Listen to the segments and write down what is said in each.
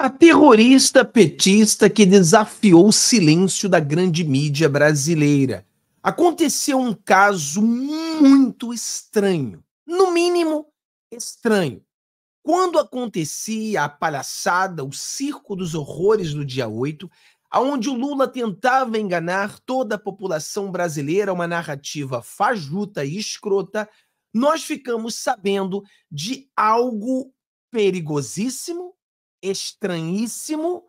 A terrorista petista que desafiou o silêncio da grande mídia brasileira. Aconteceu um caso muito estranho, no mínimo estranho. Quando acontecia a palhaçada, o circo dos horrores do dia 8, aonde o Lula tentava enganar toda a população brasileira uma narrativa fajuta e escrota, nós ficamos sabendo de algo perigosíssimo estranhíssimo,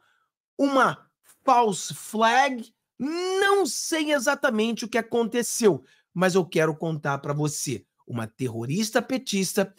uma false flag. Não sei exatamente o que aconteceu, mas eu quero contar para você. Uma terrorista petista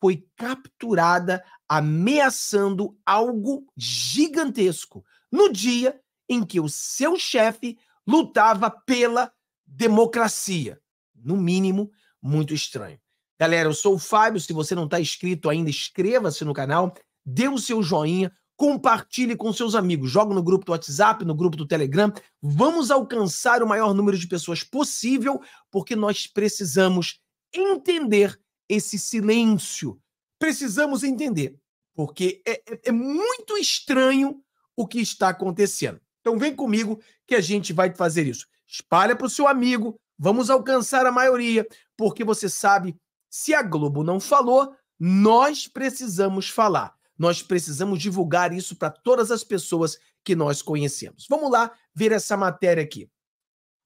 foi capturada ameaçando algo gigantesco no dia em que o seu chefe lutava pela democracia. No mínimo, muito estranho. Galera, eu sou o Fábio. Se você não está inscrito ainda, inscreva-se no canal dê o seu joinha, compartilhe com seus amigos, joga no grupo do WhatsApp, no grupo do Telegram. Vamos alcançar o maior número de pessoas possível, porque nós precisamos entender esse silêncio. Precisamos entender, porque é, é, é muito estranho o que está acontecendo. Então vem comigo que a gente vai fazer isso. Espalha para o seu amigo, vamos alcançar a maioria, porque você sabe, se a Globo não falou, nós precisamos falar. Nós precisamos divulgar isso para todas as pessoas que nós conhecemos. Vamos lá ver essa matéria aqui.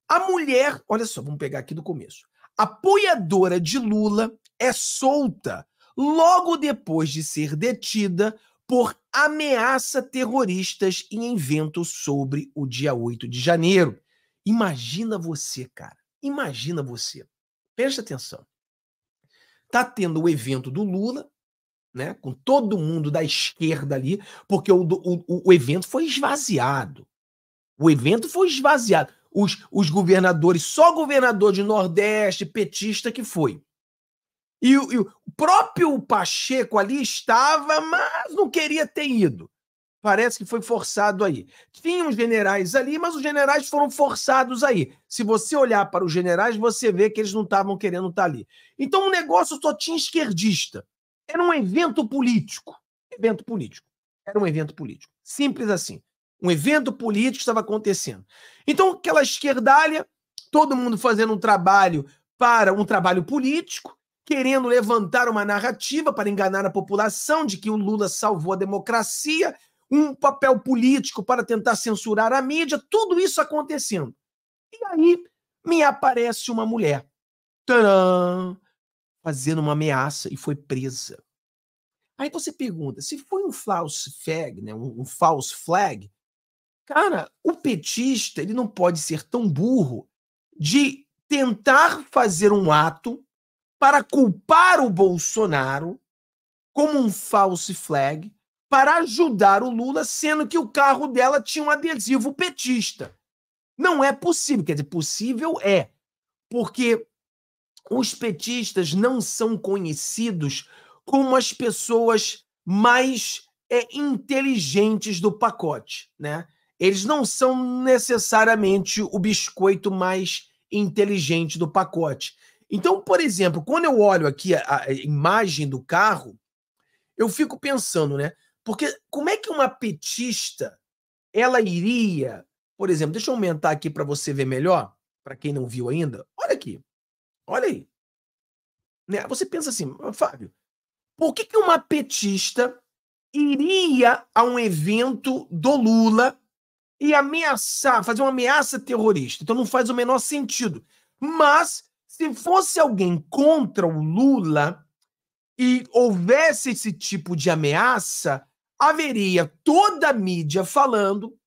A mulher, olha só, vamos pegar aqui do começo. Apoiadora de Lula é solta logo depois de ser detida por ameaça terroristas em evento sobre o dia 8 de janeiro. Imagina você, cara. Imagina você. Preste atenção. Tá tendo o evento do Lula, né, com todo mundo da esquerda ali, porque o, o, o evento foi esvaziado. O evento foi esvaziado. Os, os governadores, só governador de Nordeste, petista que foi. E, e o próprio Pacheco ali estava, mas não queria ter ido. Parece que foi forçado aí. Tinham os generais ali, mas os generais foram forçados aí. Se você olhar para os generais, você vê que eles não estavam querendo estar ali. Então o negócio só tinha esquerdista. Era um evento político. Evento político. Era um evento político. Simples assim. Um evento político estava acontecendo. Então, aquela esquerdalha, todo mundo fazendo um trabalho para um trabalho político, querendo levantar uma narrativa para enganar a população de que o Lula salvou a democracia, um papel político para tentar censurar a mídia, tudo isso acontecendo. E aí me aparece uma mulher. Tcharam! fazendo uma ameaça e foi presa. Aí você pergunta, se foi um false flag, né, um, um false flag, cara, o petista ele não pode ser tão burro de tentar fazer um ato para culpar o Bolsonaro como um false flag para ajudar o Lula, sendo que o carro dela tinha um adesivo petista. Não é possível, quer dizer, possível é, porque os petistas não são conhecidos como as pessoas mais é, inteligentes do pacote, né? Eles não são necessariamente o biscoito mais inteligente do pacote. Então, por exemplo, quando eu olho aqui a, a imagem do carro, eu fico pensando, né? Porque como é que uma petista ela iria, por exemplo, deixa eu aumentar aqui para você ver melhor, para quem não viu ainda. Olha aqui, Olha aí. Né? Você pensa assim, ah, Fábio, por que, que uma petista iria a um evento do Lula e ameaçar, fazer uma ameaça terrorista? Então não faz o menor sentido. Mas se fosse alguém contra o Lula e houvesse esse tipo de ameaça, haveria toda a mídia falando,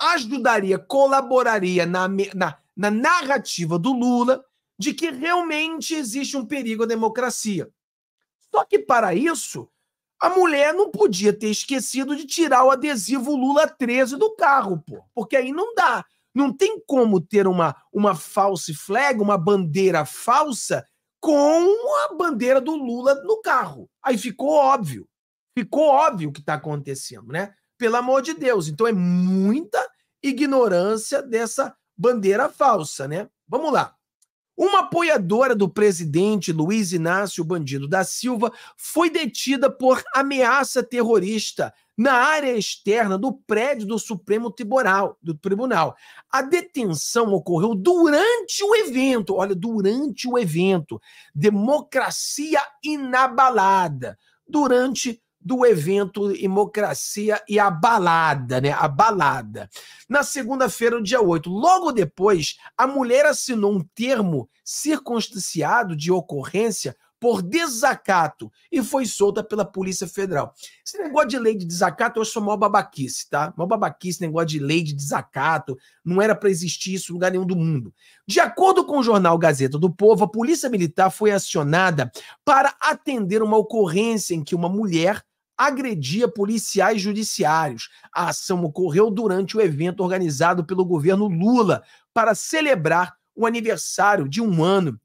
ajudaria, colaboraria na, na, na narrativa do Lula de que realmente existe um perigo à democracia. Só que para isso, a mulher não podia ter esquecido de tirar o adesivo Lula 13 do carro, pô. Porque aí não dá. Não tem como ter uma, uma false flag, uma bandeira falsa, com a bandeira do Lula no carro. Aí ficou óbvio. Ficou óbvio o que está acontecendo, né? Pelo amor de Deus. Então é muita ignorância dessa bandeira falsa, né? Vamos lá. Uma apoiadora do presidente Luiz Inácio Bandido da Silva foi detida por ameaça terrorista na área externa do prédio do Supremo Tribunal, do Tribunal. A detenção ocorreu durante o evento, olha, durante o evento. Democracia inabalada. Durante do evento Democracia e a Balada, né? A Balada. Na segunda-feira, dia 8. Logo depois, a mulher assinou um termo circunstanciado de ocorrência por desacato e foi solta pela Polícia Federal. Esse negócio de lei de desacato eu sou mó babaquice, tá? Mó babaquice, negócio de lei de desacato, não era para existir isso em lugar nenhum do mundo. De acordo com o jornal Gazeta do Povo, a Polícia Militar foi acionada para atender uma ocorrência em que uma mulher agredia policiais judiciários. A ação ocorreu durante o evento organizado pelo governo Lula para celebrar o aniversário de um ano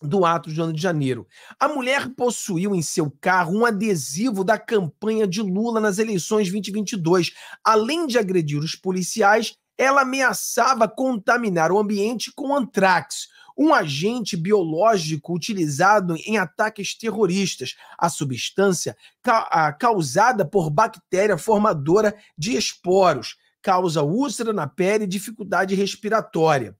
do ato de ano de janeiro. A mulher possuiu em seu carro um adesivo da campanha de Lula nas eleições 2022. Além de agredir os policiais, ela ameaçava contaminar o ambiente com antrax, um agente biológico utilizado em ataques terroristas, a substância ca causada por bactéria formadora de esporos, causa úlcera na pele e dificuldade respiratória.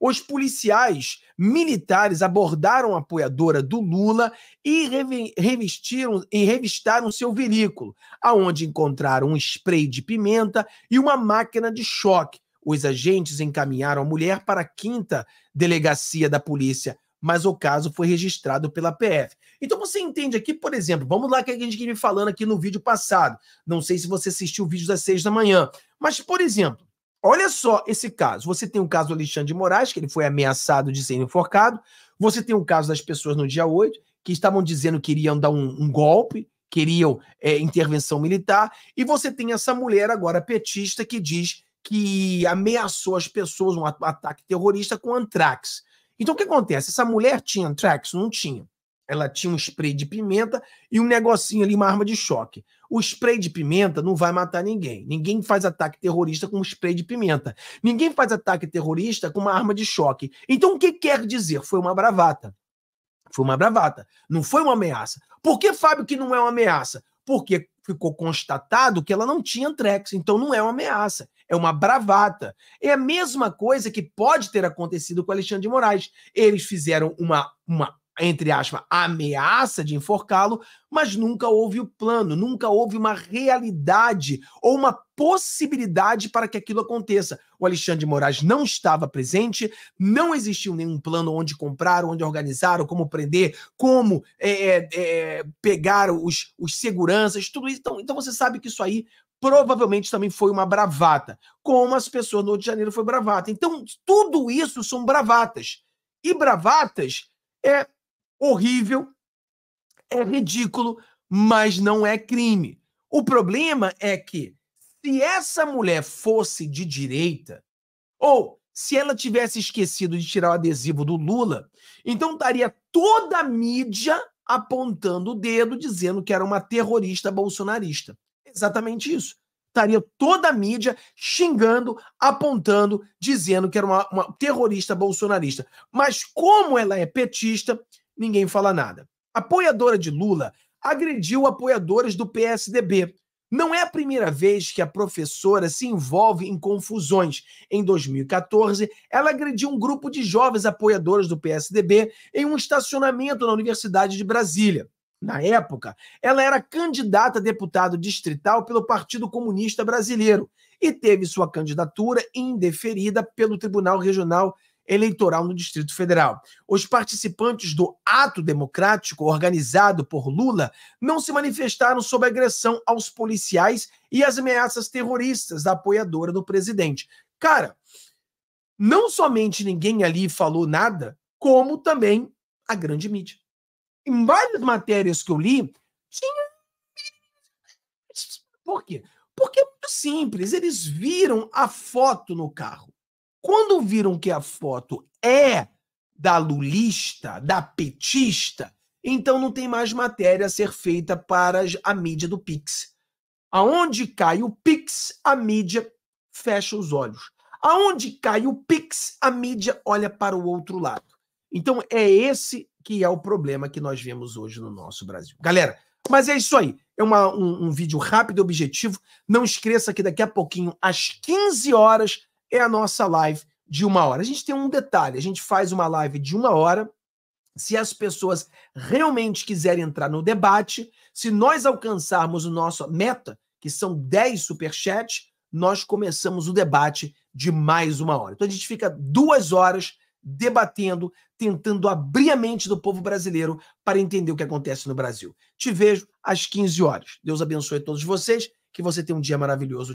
Os policiais militares abordaram a apoiadora do Lula e revistiram e revistaram seu veículo, aonde encontraram um spray de pimenta e uma máquina de choque os agentes encaminharam a mulher para a quinta delegacia da polícia, mas o caso foi registrado pela PF. Então você entende aqui, por exemplo, vamos lá que é a gente vinha falando aqui no vídeo passado. Não sei se você assistiu o vídeo das seis da manhã, mas, por exemplo, olha só esse caso. Você tem o caso do Alexandre de Moraes, que ele foi ameaçado de ser enforcado. Você tem o caso das pessoas no dia 8, que estavam dizendo que iriam dar um, um golpe, queriam é, intervenção militar. E você tem essa mulher agora petista que diz que ameaçou as pessoas, um ataque terrorista com antrax. Então o que acontece? Essa mulher tinha antrax? Não tinha. Ela tinha um spray de pimenta e um negocinho ali, uma arma de choque. O spray de pimenta não vai matar ninguém. Ninguém faz ataque terrorista com um spray de pimenta. Ninguém faz ataque terrorista com uma arma de choque. Então, o que quer dizer? Foi uma bravata. Foi uma bravata. Não foi uma ameaça. Por que, Fábio, que não é uma ameaça? Porque ficou constatado que ela não tinha antrax. então não é uma ameaça é uma bravata. É a mesma coisa que pode ter acontecido com Alexandre de Moraes. Eles fizeram uma, uma entre aspas, ameaça de enforcá-lo, mas nunca houve o plano, nunca houve uma realidade ou uma possibilidade para que aquilo aconteça. O Alexandre de Moraes não estava presente, não existiu nenhum plano onde comprar, onde organizar, como prender, como é, é, é, pegar os, os seguranças, tudo isso. Então, então você sabe que isso aí provavelmente também foi uma bravata, como as pessoas no Rio de Janeiro foi bravata. Então, tudo isso são bravatas. E bravatas é horrível, é ridículo, mas não é crime. O problema é que se essa mulher fosse de direita, ou se ela tivesse esquecido de tirar o adesivo do Lula, então estaria toda a mídia apontando o dedo dizendo que era uma terrorista bolsonarista exatamente isso. Estaria toda a mídia xingando, apontando, dizendo que era uma, uma terrorista bolsonarista. Mas como ela é petista, ninguém fala nada. Apoiadora de Lula agrediu apoiadores do PSDB. Não é a primeira vez que a professora se envolve em confusões. Em 2014, ela agrediu um grupo de jovens apoiadores do PSDB em um estacionamento na Universidade de Brasília na época, ela era candidata a deputado distrital pelo Partido Comunista Brasileiro e teve sua candidatura indeferida pelo Tribunal Regional Eleitoral no Distrito Federal. Os participantes do ato democrático organizado por Lula não se manifestaram sob agressão aos policiais e as ameaças terroristas da apoiadora do presidente. Cara, não somente ninguém ali falou nada, como também a grande mídia em várias matérias que eu li, tinha. Por quê? Porque é muito simples. Eles viram a foto no carro. Quando viram que a foto é da lulista, da petista, então não tem mais matéria a ser feita para a mídia do Pix. Aonde cai o Pix, a mídia fecha os olhos. Aonde cai o Pix, a mídia olha para o outro lado. Então é esse que é o problema que nós vemos hoje no nosso Brasil. Galera, mas é isso aí. É uma, um, um vídeo rápido e objetivo. Não esqueça que daqui a pouquinho, às 15 horas, é a nossa live de uma hora. A gente tem um detalhe: a gente faz uma live de uma hora. Se as pessoas realmente quiserem entrar no debate, se nós alcançarmos o nosso meta, que são 10 superchats, nós começamos o debate de mais uma hora. Então a gente fica duas horas debatendo, tentando abrir a mente do povo brasileiro para entender o que acontece no Brasil. Te vejo às 15 horas. Deus abençoe todos vocês, que você tenha um dia maravilhoso.